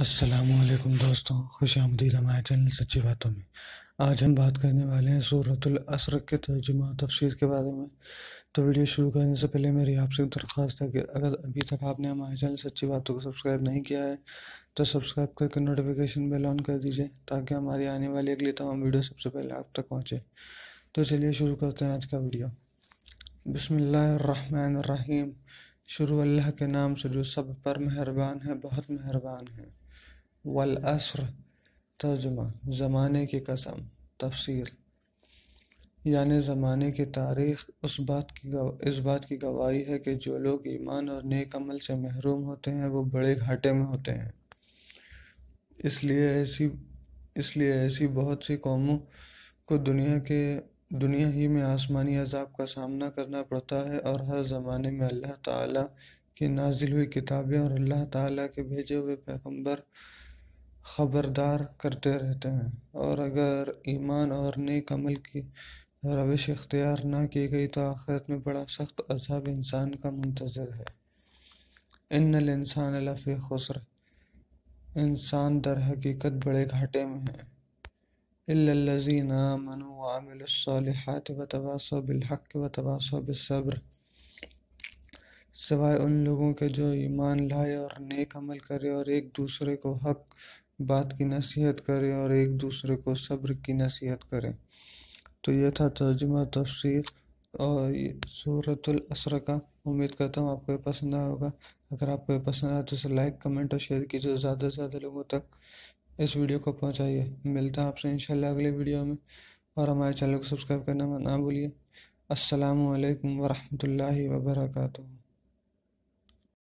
असलम दोस्तों खुश आमदीद हमारे चैनल सच्ची बातों में आज हम बात करने वाले हैं सूरतुल असर के तर्जुमा और तफसीर के बारे में तो वीडियो शुरू करने से पहले मेरी आपसे दरख्वास्त है कि अगर अभी तक आपने हमारे चैनल सच्ची बातों को सब्सक्राइब नहीं किया है तो सब्सक्राइब करके नोटिफिकेशन बेल ऑन कर दीजिए ताकि हमारी आने वाली अगली तमाम वीडियो सबसे पहले आप तक पहुँचे तो चलिए शुरू करते हैं आज का वीडियो बसमीम शुरू अल्लाह के नाम से जो सब पर मेहरबान है बहुत मेहरबान है वल तर्जमा ज़माने की कसम तफसीर यानि ज़माने की तारीख उस बात की गव, इस बात की गवाही है कि जो लोग ईमान और नेक अमल से महरूम होते हैं वो बड़े घाटे में होते हैं इसलिए ऐसी इसलिए ऐसी बहुत सी कौमों को दुनिया के दुनिया ही में आसमानी अजाब का सामना करना पड़ता है और हर ज़माने में अल्लाह ताला की नाजिल हुई किताबें और अल्लाह ताला के भेजे हुए पैगम्बर ख़बरदार करते रहते हैं और अगर ईमान और नेक अमल की रविश इख्तियार ना की गई तो आखिरत में बड़ा सख्त अजहब इंसान का मुंतज़र है इन इंसान लफ़ी खुसर इंसान दर हकीकत बड़े घाटे में है इल्लज़ीन मनु वामिलसालहत व बिलहक व तवासो बिसब्र सिवाय उन लोगों के जो ईमान लाए और नेक अमल करे और एक दूसरे को हक बात की नसीहत करें और एक दूसरे को सब्र की नसीहत करें तो यह था तर्जुमा तफसीर और सूरतुल असर का उम्मीद करता हूँ आपको पसंद आया होगा अगर आपको पसंद आया तो इसे लाइक कमेंट और शेयर कीजिए ज़्यादा से ज़्यादा लोगों तक इस वीडियो को पहुँचाइए मिलता है आपसे इंशाल्लाह अगले वीडियो में और हमारे चैनल को सब्सक्राइब करना ना भूलिए असलकम वरहमल वर्का